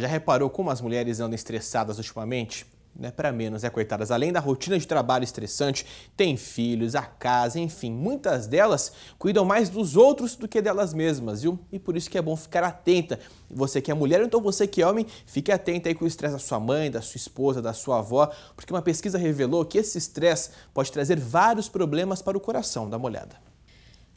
Já reparou como as mulheres andam estressadas ultimamente? Não é para menos, é coitadas. Além da rotina de trabalho estressante, tem filhos, a casa, enfim, muitas delas cuidam mais dos outros do que delas mesmas, viu? E por isso que é bom ficar atenta. Você que é mulher, ou então você que é homem, fique atenta aí com o estresse da sua mãe, da sua esposa, da sua avó, porque uma pesquisa revelou que esse estresse pode trazer vários problemas para o coração. Dá uma olhada.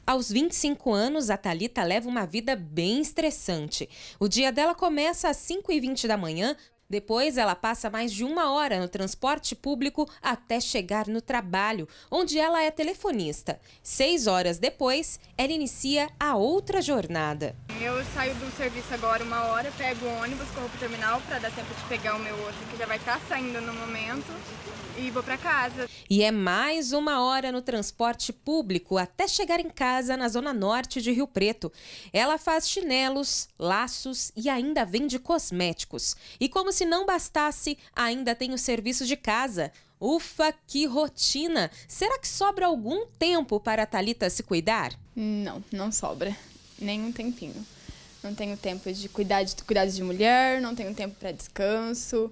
Aos 25 anos, a Talita leva uma vida bem estressante. O dia dela começa às 5h20 da manhã depois, ela passa mais de uma hora no transporte público até chegar no trabalho, onde ela é telefonista. Seis horas depois, ela inicia a outra jornada. Eu saio do serviço agora uma hora, pego o ônibus, corro pro terminal para dar tempo de pegar o meu outro, que já vai estar tá saindo no momento, e vou para casa. E é mais uma hora no transporte público até chegar em casa, na zona norte de Rio Preto. Ela faz chinelos, laços e ainda vende cosméticos. E como se não bastasse, ainda tem o serviço de casa. Ufa, que rotina! Será que sobra algum tempo para a Thalita se cuidar? Não, não sobra. Nem um tempinho. Não tenho tempo de cuidar de cuidados de mulher, não tenho tempo para descanso.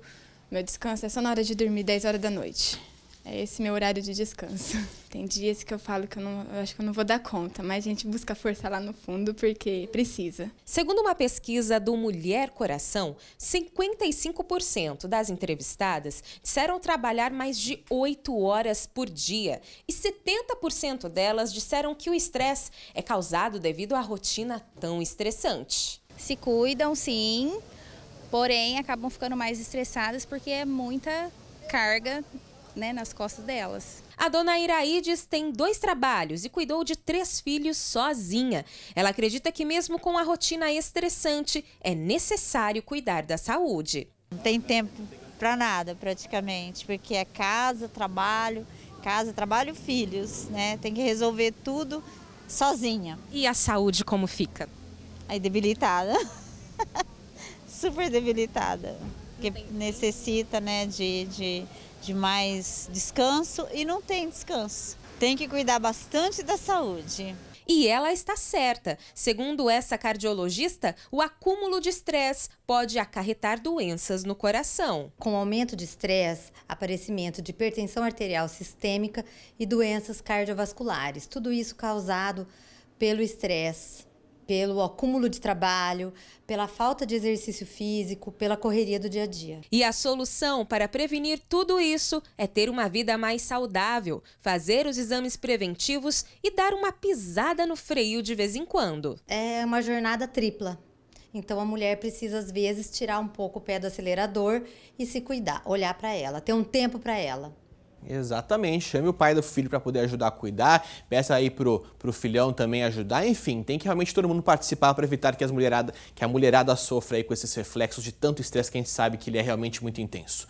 Meu descanso é só na hora de dormir, 10 horas da noite. É esse meu horário de descanso. Tem dias que eu falo que eu, não, eu acho que eu não vou dar conta, mas a gente busca força lá no fundo porque precisa. Segundo uma pesquisa do Mulher Coração, 55% das entrevistadas disseram trabalhar mais de 8 horas por dia e 70% delas disseram que o estresse é causado devido à rotina tão estressante. Se cuidam, sim, porém acabam ficando mais estressadas porque é muita carga né, nas costas delas. A dona Iraides tem dois trabalhos e cuidou de três filhos sozinha. Ela acredita que mesmo com a rotina estressante, é necessário cuidar da saúde. Não tem tempo para nada praticamente, porque é casa, trabalho, casa, trabalho, filhos, né? Tem que resolver tudo sozinha. E a saúde como fica? Aí debilitada. Super debilitada porque necessita né, de, de, de mais descanso e não tem descanso. Tem que cuidar bastante da saúde. E ela está certa. Segundo essa cardiologista, o acúmulo de estresse pode acarretar doenças no coração. Com aumento de estresse, aparecimento de hipertensão arterial sistêmica e doenças cardiovasculares. Tudo isso causado pelo estresse pelo acúmulo de trabalho, pela falta de exercício físico, pela correria do dia a dia. E a solução para prevenir tudo isso é ter uma vida mais saudável, fazer os exames preventivos e dar uma pisada no freio de vez em quando. É uma jornada tripla. Então a mulher precisa às vezes tirar um pouco o pé do acelerador e se cuidar, olhar para ela, ter um tempo para ela. Exatamente, chame o pai do filho para poder ajudar a cuidar, peça aí pro, pro filhão também ajudar, enfim, tem que realmente todo mundo participar para evitar que, as mulherada, que a mulherada sofra aí com esses reflexos de tanto estresse que a gente sabe que ele é realmente muito intenso.